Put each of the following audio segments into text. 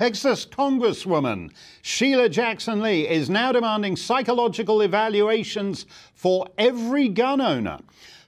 Texas Congresswoman Sheila Jackson Lee is now demanding psychological evaluations for every gun owner.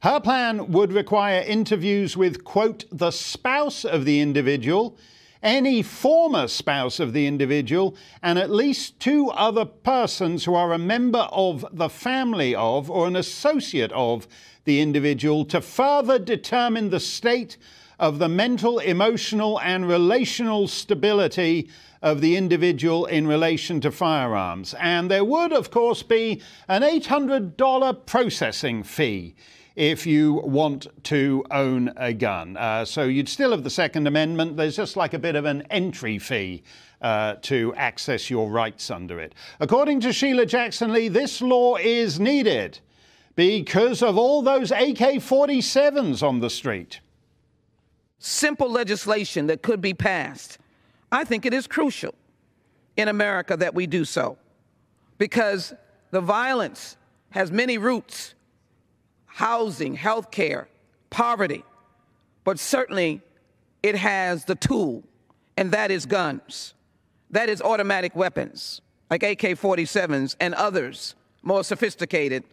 Her plan would require interviews with, quote, the spouse of the individual, any former spouse of the individual, and at least two other persons who are a member of the family of or an associate of the individual to further determine the state of the mental, emotional, and relational stability of the individual in relation to firearms. And there would, of course, be an $800 processing fee if you want to own a gun. Uh, so you'd still have the Second Amendment. There's just like a bit of an entry fee. Uh, to access your rights under it. According to Sheila Jackson Lee, this law is needed because of all those AK 47s on the street simple legislation that could be passed, I think it is crucial in America that we do so because the violence has many roots housing, health care, poverty, but certainly it has the tool, and that is guns. That is automatic weapons like AK 47s and others more sophisticated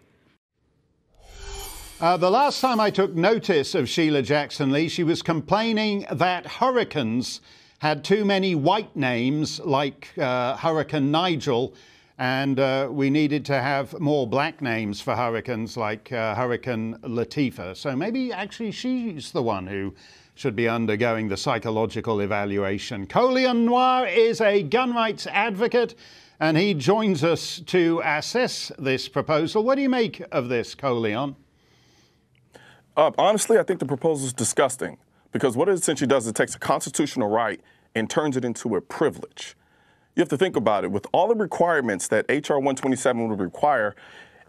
uh, the last time I took notice of Sheila Jackson Lee, she was complaining that hurricanes had too many white names, like uh, Hurricane Nigel, and uh, we needed to have more black names for hurricanes, like uh, Hurricane Latifa. So maybe actually she's the one who should be undergoing the psychological evaluation. Colian Noir is a gun rights advocate and he joins us to assess this proposal. What do you make of this, Colion? up. Honestly, I think the proposal is disgusting because what it essentially does is it takes a constitutional right and turns it into a privilege. You have to think about it. With all the requirements that HR 127 would require,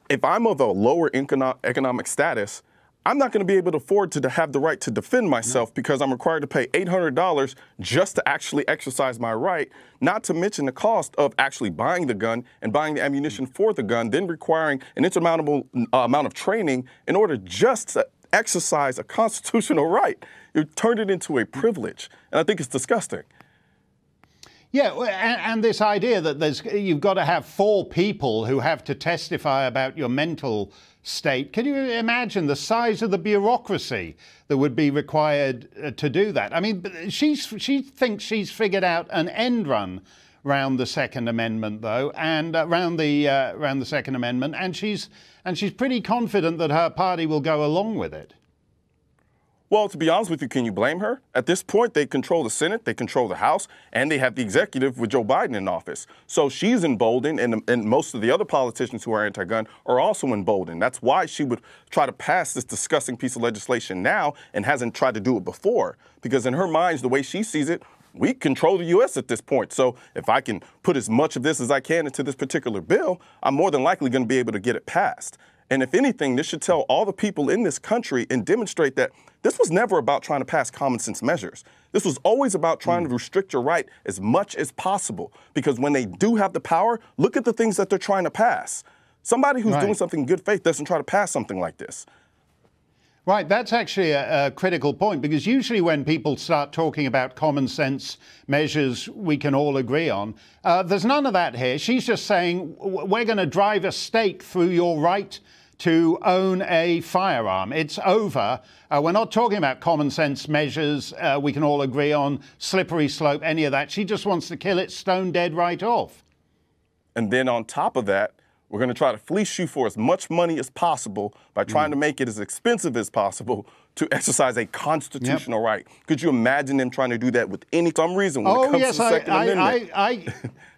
if I'm of a lower economic status, I'm not going to be able to afford to have the right to defend myself mm-hmm. because I'm required to pay $800 just to actually exercise my right, not to mention the cost of actually buying the gun and buying the ammunition mm-hmm. for the gun, then requiring an insurmountable uh, amount of training in order just to Exercise a constitutional right. You turned it into a privilege. And I think it's disgusting. Yeah, and, and, this idea that there's you've got to have four people who have to testify about your mental state. Can you imagine the size of the bureaucracy that would be required uh, to do that? I mean, she's she thinks she's figured out an end run Around the Second Amendment, though, and around uh, the uh, the Second Amendment, and she's and she's pretty confident that her party will go along with it. Well, to be honest with you, can you blame her? At this point, they control the Senate, they control the House, and they have the executive with Joe Biden in office. So she's emboldened, and, and most of the other politicians who are anti gun are also emboldened. That's why she would try to pass this disgusting piece of legislation now and hasn't tried to do it before. Because in her mind, the way she sees it, we control the U.S. at this point. So if I can put as much of this as I can into this particular bill, I'm more than likely going to be able to get it passed. And if anything, this should tell all the people in this country and demonstrate that this was never about trying to pass common sense measures. This was always about trying mm. to restrict your right as much as possible. Because when they do have the power, look at the things that they're trying to pass. Somebody who's right. doing something in good faith doesn't try to pass something like this. Right, that's actually a, a, critical point because usually when people start talking about common sense measures we can all agree on, uh, there's none of that here. She's just saying we're going to drive a stake through your right to own a firearm. It's over. Uh, we're not talking about common sense measures uh, we can all agree on, slippery slope, any of that. She just wants to kill it stone dead right off. And then on top of that, we're going to try to fleece you for as much money as possible by trying mm. to make it as expensive as possible to exercise a constitutional yep. right. Could you imagine them trying to do that with any some reason when oh, it comes yes, to the Second I, Amendment? I, I,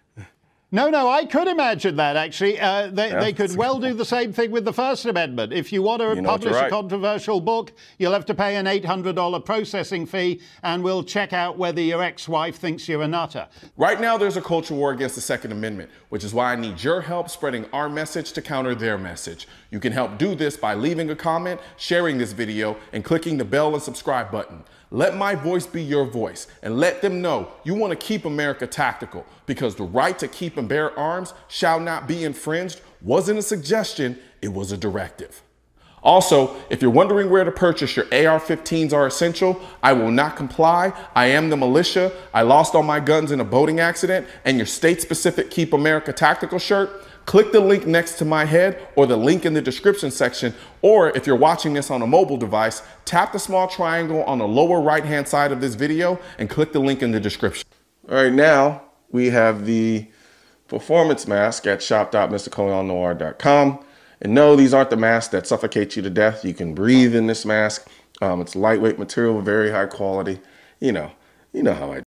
No, no, I could imagine that actually. Uh, they, yeah, they, could well do the same thing with the First Amendment. If you want to you publish right. a controversial book, you'll have to pay an $800 processing fee and we'll check out whether your ex wife thinks you're a nutter. Right now, there's a culture war against the Second Amendment, which is why I need your help spreading our message to counter their message. You can help do this by leaving a comment, sharing this video, and clicking the bell and subscribe button. Let my voice be your voice and let them know you want to keep America tactical because the right to keep and bear arms shall not be infringed wasn't a suggestion, it was a directive. Also, if you're wondering where to purchase your AR-15s are essential, I will not comply. I am the militia. I lost all my guns in a boating accident and your state-specific Keep America Tactical shirt click the link next to my head or the link in the description section. Or if you're watching this on a mobile device, tap the small triangle on the lower right hand side of this video and click the link in the description. All right, now we have the performance mask at shop.mysticoleonnoir.com. And no, these aren't the masks that suffocate you to death. You can breathe in this mask. Um, it's lightweight material, very high quality. You know, you know how I do.